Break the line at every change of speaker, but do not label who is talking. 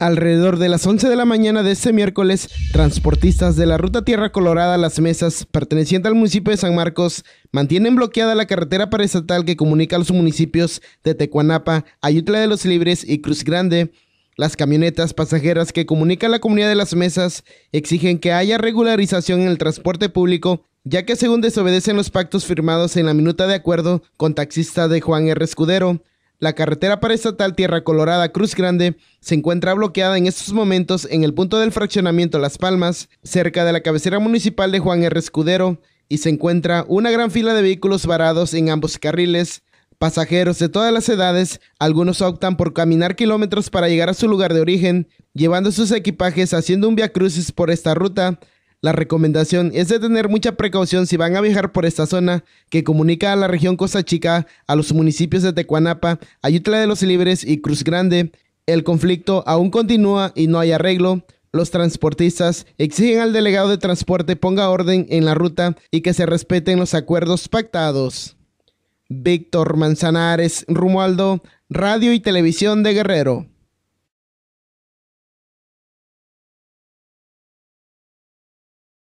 Alrededor de las 11 de la mañana de este miércoles, transportistas de la Ruta Tierra Colorada Las Mesas, perteneciente al municipio de San Marcos, mantienen bloqueada la carretera paraestatal que comunica a los municipios de Tecuanapa, Ayutla de los Libres y Cruz Grande. Las camionetas pasajeras que comunican la comunidad de Las Mesas exigen que haya regularización en el transporte público, ya que según desobedecen los pactos firmados en la minuta de acuerdo con taxista de Juan R. Escudero, la carretera para estatal Tierra Colorada Cruz Grande se encuentra bloqueada en estos momentos en el punto del fraccionamiento Las Palmas, cerca de la cabecera municipal de Juan R. Escudero, y se encuentra una gran fila de vehículos varados en ambos carriles. Pasajeros de todas las edades, algunos optan por caminar kilómetros para llegar a su lugar de origen, llevando sus equipajes haciendo un via por esta ruta, la recomendación es de tener mucha precaución si van a viajar por esta zona que comunica a la región Costa Chica, a los municipios de Tecuanapa, Ayutla de los Libres y Cruz Grande. El conflicto aún continúa y no hay arreglo. Los transportistas exigen al delegado de transporte ponga orden en la ruta y que se respeten los acuerdos pactados. Víctor Manzanares Rumualdo, Radio y Televisión de Guerrero.